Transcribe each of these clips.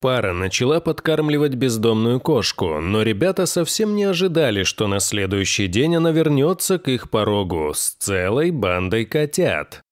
Пара начала подкармливать бездомную кошку, но ребята совсем не ожидали, что на следующий день она вернется к их порогу с целой бандой котят.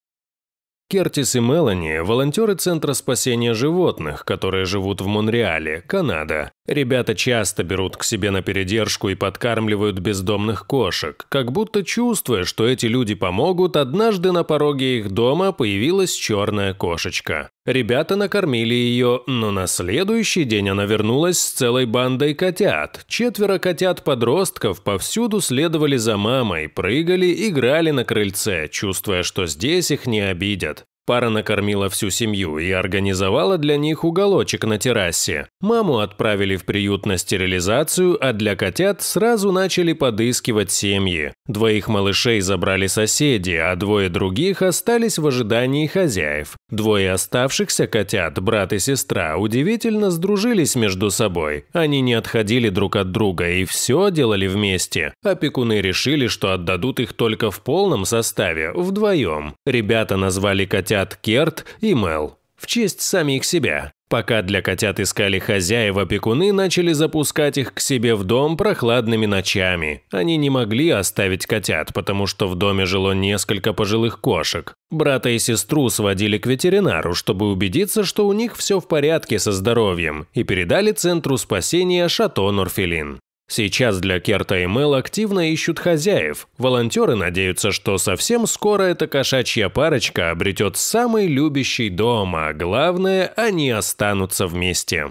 Кертис и Мелани – волонтеры Центра спасения животных, которые живут в Монреале, Канада. Ребята часто берут к себе на передержку и подкармливают бездомных кошек, как будто чувствуя, что эти люди помогут, однажды на пороге их дома появилась черная кошечка. Ребята накормили ее, но на следующий день она вернулась с целой бандой котят. Четверо котят-подростков повсюду следовали за мамой, прыгали, играли на крыльце, чувствуя, что здесь их не обидят. Пара накормила всю семью и организовала для них уголочек на террасе. Маму отправили в приют на стерилизацию, а для котят сразу начали подыскивать семьи. Двоих малышей забрали соседи, а двое других остались в ожидании хозяев. Двое оставшихся котят, брат и сестра, удивительно сдружились между собой. Они не отходили друг от друга и все делали вместе. Опекуны решили, что отдадут их только в полном составе, вдвоем. Ребята назвали котят котят Керт и Мел, в честь самих себя. Пока для котят искали хозяева, пекуны начали запускать их к себе в дом прохладными ночами. Они не могли оставить котят, потому что в доме жило несколько пожилых кошек. Брата и сестру сводили к ветеринару, чтобы убедиться, что у них все в порядке со здоровьем, и передали Центру спасения Шато Норфелин. Сейчас для Керта и Мел активно ищут хозяев. Волонтеры надеются, что совсем скоро эта кошачья парочка обретет самый любящий дом, а главное, они останутся вместе.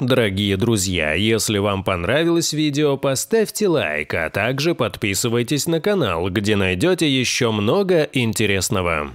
Дорогие друзья, если вам понравилось видео, поставьте лайк, а также подписывайтесь на канал, где найдете еще много интересного.